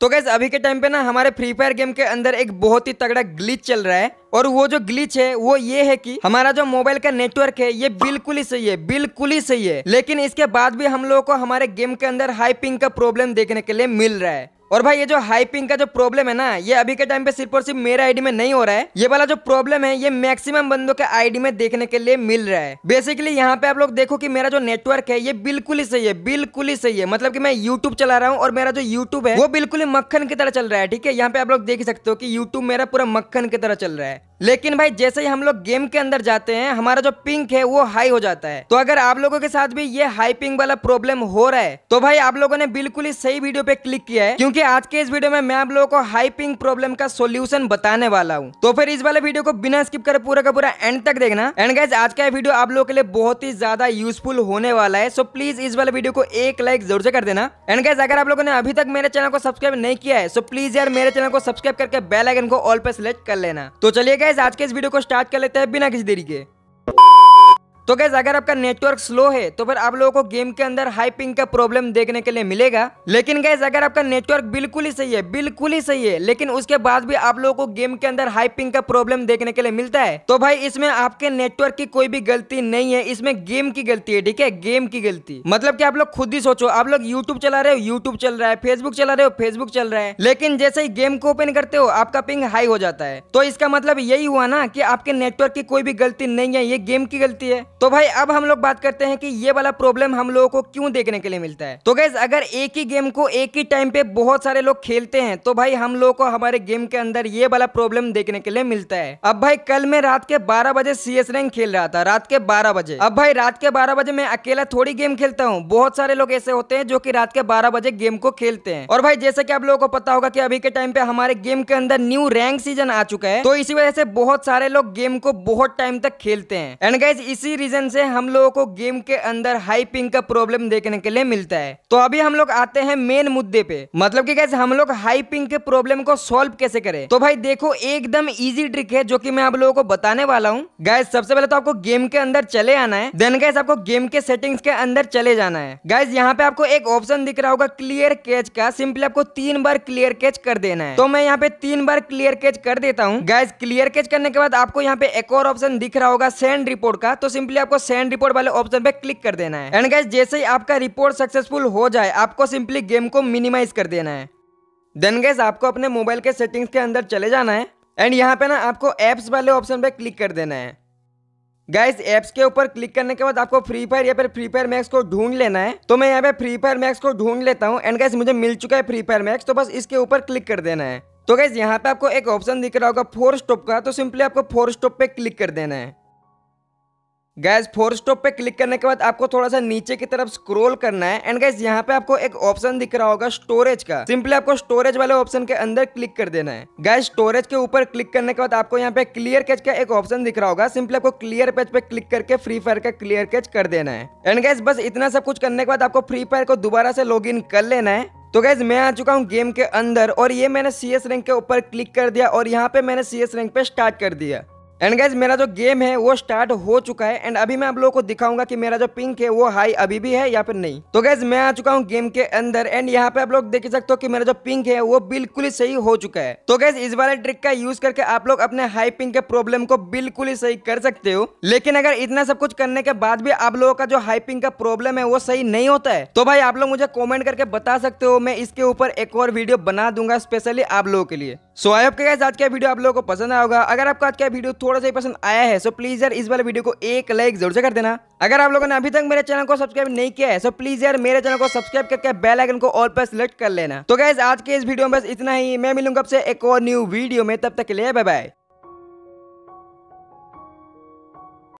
तो गैस अभी के टाइम पे ना हमारे फ्री फायर गेम के अंदर एक बहुत ही तगड़ा ग्लिच चल रहा है और वो जो ग्लिच है वो ये है कि हमारा जो मोबाइल का नेटवर्क है ये बिल्कुल ही सही है बिल्कुल ही सही है लेकिन इसके बाद भी हम लोगों को हमारे गेम के अंदर हाई पिंग का प्रॉब्लम देखने के लिए मिल रहा है और भाई ये जो हाइपिंग का जो प्रॉब्लम है ना ये अभी के टाइम पे सिर्फ और सिर्फ मेरे आईडी में नहीं हो रहा है ये वाला जो प्रॉब्लम है ये मैक्सिमम बंदों के आईडी में देखने के लिए मिल रहा है बेसिकली यहाँ पे आप लोग देखो कि मेरा जो नेटवर्क है ये बिल्कुल ही सही है बिल्कुल ही सही है मतलब की मैं यूट्यूब चला रहा हूँ और मेरा जो यूट्यूब है वो बिल्कुल ही मक्खन की तरह चल रहा है ठीक है यहाँ पे आप लोग देख सकते हो कि यूट्यूब मेरा पूरा मक्खन की तरह चल रहा है लेकिन भाई जैसे ही हम लोग गेम के अंदर जाते हैं हमारा जो पिंक है वो हाई हो जाता है तो अगर आप लोगों के साथ भी ये हाई पिंक वाला प्रॉब्लम हो रहा है तो भाई आप लोगों ने बिल्कुल ही सही वीडियो पे क्लिक किया है क्योंकि आज के इस वीडियो में मैं आप लोगों को हाई पिंक प्रॉब्लम का सोल्यूशन बताने वाला हूँ तो फिर इस वाले वीडियो को बिना स्किप कर पूरा का पूरा एंड तक देखना एंड गाइज आज का वीडियो आप लोगों के लिए बहुत ही ज्यादा यूजफुल होने वाला है सो प्लीज इस वाले वीडियो को एक लाइक जरूर से कर देना एंड गाइज अगर आप लोगों ने अभी तक मेरे चैनल को सब्सक्राइब नहीं किया है सो प्लीज यार मेरे चैनल को सब्सक्राइब करके बेलाइकन को ऑल पे सिलेक्ट कर लेना तो चलिए गाइज आज के इस वीडियो को स्टार्ट कर लेते हैं बिना किसी देरी के तो गैस अगर आपका नेटवर्क स्लो है तो फिर आप लोगों को गेम के अंदर हाई पिंग का प्रॉब्लम देखने के लिए मिलेगा लेकिन गैस अगर आपका नेटवर्क बिल्कुल ही सही है बिल्कुल ही सही है लेकिन उसके बाद भी आप लोगों को गेम के अंदर हाई पिंग का प्रॉब्लम देखने के लिए मिलता है तो भाई इसमें आपके नेटवर्क की कोई भी गलती नहीं है इसमें गेम की गलती है ठीक है गेम की गलती मतलब की आप लोग खुद ही सोचो आप लोग यूट्यूब चला रहे हो यूट्यूब चल रहा है फेसबुक चला रहे हो फेसबुक चल रहा है लेकिन जैसे ही गेम को ओपन करते हो आपका पिंग हाई हो जाता है तो इसका मतलब यही हुआ ना कि आपके नेटवर्क की कोई भी गलती नहीं है ये गेम की गलती है तो भाई अब हम लोग बात करते हैं कि ये वाला प्रॉब्लम हम लोगों को क्यों देखने के लिए मिलता है तो गैस अगर एक ही गेम को एक ही टाइम पे बहुत सारे लोग खेलते हैं तो भाई हम लोगों को हमारे गेम के अंदर ये वाला प्रॉब्लम देखने के लिए मिलता है अब भाई कल मैं रात के बारह बजे सी एस रैंक खेल रहा था रात के बारह बजे अब भाई रात के बारह बजे मैं अकेला थोड़ी गेम खेलता हूँ बहुत सारे लोग ऐसे होते हैं जो की रात के बारह बजे गेम को खेलते हैं और भाई जैसे की आप लोगों को पता होगा की अभी के टाइम पे हमारे गेम के अंदर न्यू रैंक सीजन आ चुका है तो इसी वजह से बहुत सारे लोग गेम को बहुत टाइम तक खेलते हैं एंड गैस इसी रीजन से हम लोगों को गेम के अंदर हाई पिंग का प्रॉब्लम देखने के लिए मिलता है तो अभी हम लोग आते हैं मेन मुद्दे पे मतलब की कैसे हम लोग हाई पिंग के प्रॉब्लम को सोल्व कैसे करें तो भाई देखो एकदम इजी ट्रिक है जो की मैं आप लोगों को बताने वाला हूँ गैस सबसे पहले तो आपको गेम के अंदर चले आना है देन गैस आपको गेम के सेटिंग्स के अंदर चले जाना है गैस यहाँ पे आपको एक ऑप्शन दिख रहा होगा क्लियर कैच का सिंपली आपको तीन बार क्लियर कैच कर देना है तो मैं यहाँ पे तीन बार क्लियर कैच कर देता हूँ गैस क्लियर कैच करने के बाद आपको यहाँ पे एक और ऑप्शन दिख रहा होगा सेंड रिपोर्ट का तो सिंपली लिए आपको सेंड रिपोर्ट वाले ऑप्शन पे क्लिक कर देना है एंड गैस जैसे ही आपका रिपोर्ट सक्सेसफुल हो जाए आपको सिंपली गेम को मिनिमाइज कर देना है देन गैस आपको अपने मोबाइल के सेटिंग्स के अंदर चले जाना है एंड यहाँ पे ना आपको एप्स वाले ऑप्शन पे क्लिक कर देना है गाइस एप्स के ऊपर क्लिक करने के बाद आपको फ्री फायर या फिर फ्री फायर मैक्स को ढूंढ लेना है तो मैं यहाँ पे फ्री फायर मैक्स को ढूंढ लेता हूँ एंड गाइस मुझे मिल चुका है फ्री फायर मैक्स तो बस इसके ऊपर क्लिक कर देना है तो गाइस यहाँ पे आपको एक ऑप्शन दिख रहा होगा फोर स्टॉप का तो सिंपली आपको फोर स्टॉप पे क्लिक कर देना है गैस फोर स्टॉप पे क्लिक करने के बाद आपको थोड़ा सा नीचे की तरफ स्क्रॉल करना है एंड गैस यहाँ पे आपको एक ऑप्शन दिख रहा होगा स्टोरेज का सिंपली आपको स्टोरेज वाले ऑप्शन के अंदर क्लिक कर देना है गैस स्टोरेज के ऊपर क्लिक करने के बाद आपको यहाँ पे क्लियर कैच का एक ऑप्शन दिख रहा होगा सिंपली आपको क्लियर पेज पे क्लिक करके फ्री फायर का क्लियर कैच कर देना है एंड गैस बस इतना सब कुछ करने के बाद आपको फ्री फायर को दोबारा से लॉग कर लेना है तो गैस मैं आ चुका हूँ गेम के अंदर और ये मैंने सी एस रैंक के ऊपर क्लिक कर दिया और यहाँ पे मैंने सी एस रैंक पे स्टार्ट कर दिया एंड गैज मेरा जो गेम है वो स्टार्ट हो चुका है एंड अभी मैं आप लोगों को दिखाऊंगा कि मेरा जो पिंक है वो हाई अभी भी है या फिर नहीं तो गैज मैं आ चुका हूँ गेम के अंदर एंड यहाँ पे आप लोग देख सकते हो कि मेरा जो पिंक है वो बिल्कुल ही सही हो चुका है तो गैज इस वाले ट्रिक का यूज करके आप लोग अपने हाई पिंक के प्रॉब्लम को बिल्कुल ही सही कर सकते हो लेकिन अगर इतना सब कुछ करने के बाद भी आप लोगों का जो हाई पिंक का प्रॉब्लम है वो सही नहीं होता है तो भाई आप लोग मुझे कॉमेंट करके बता सकते हो मैं इसके ऊपर एक और वीडियो बना दूंगा स्पेशली आप लोगों के लिए सो आई आपका आज का वीडियो आप लोगों को पसंद आया होगा अगर आपको आज का वीडियो थोड़ा सा ही पसंद आया है सो प्लीज यार इस वाले वीडियो को एक लाइक जरूर से कर देना अगर आप लोगों ने अभी तक मेरे चैनल को सब्सक्राइब नहीं किया है सो प्लीज यार मेरे चैनल को सब्सक्राइब करके बेल आइकन को ऑल पर सिलेक्ट कर लेना तो गैस आज के इस वीडियो में बस इतना ही मैं मिलूंगा आपसे एक और न्यू वीडियो में तब तक के लिए बाय बाय